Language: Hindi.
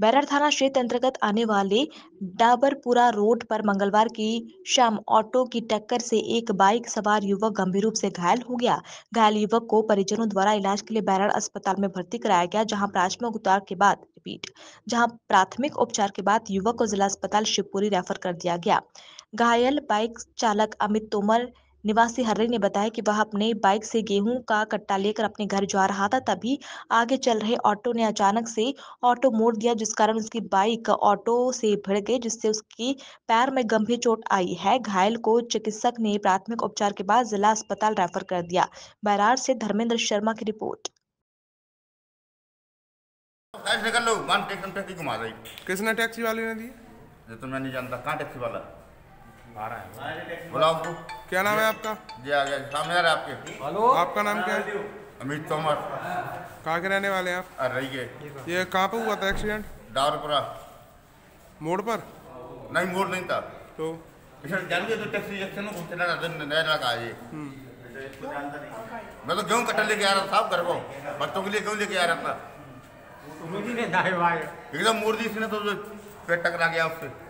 बैरर थाना क्षेत्र अंतर्गत आने वाले डाबरपुरा रोड पर मंगलवार की शाम ऑटो की टक्कर से एक बाइक सवार युवक गंभीर रूप से घायल हो गया घायल युवक को परिजनों द्वारा इलाज के लिए बैरर अस्पताल में भर्ती कराया गया जहां प्राथमिक उपचार के बाद रिपीट जहां प्राथमिक उपचार के बाद युवक को जिला अस्पताल शिवपुरी रेफर कर दिया गया घायल बाइक चालक अमित तोमर निवासी हर्रे ने बताया कि वह अपने बाइक से गेहूं का कट्टा लेकर अपने घर जा रहा था तभी आगे चल रहे ऑटो ने अचानक से ऑटो मोड़ दिया जिस कारण उसकी बाइक ऑटो से भिड़ गई जिससे उसकी पैर में गंभीर चोट आई है घायल को चिकित्सक ने प्राथमिक उपचार के बाद जिला अस्पताल रेफर कर दिया बैरार से धर्मेंद्र शर्मा की रिपोर्ट किसने टैक्सी वाले ने तो मैं नहीं जानता कहाँ टैक्सी वाला आ रहा है क्या नाम है आपका जी आ गए सामने आपके हेलो आपका नाम क्या है अमित तोमर कहाँ के रहने वाले हैं आप रही ये कहाँ पे हुआ था एक्सीडेंट डारपुरा मोड़ पर नहीं मोड़ नहीं था तो तो टैक्सी तो हम्म। मैं तो गेहूँ कट्टा लेके आ रहा था घर को बच्चों के लिए गेहूँ लेके आ रहा था एकदम दी इसने तो, तो पेट टकरा गया उससे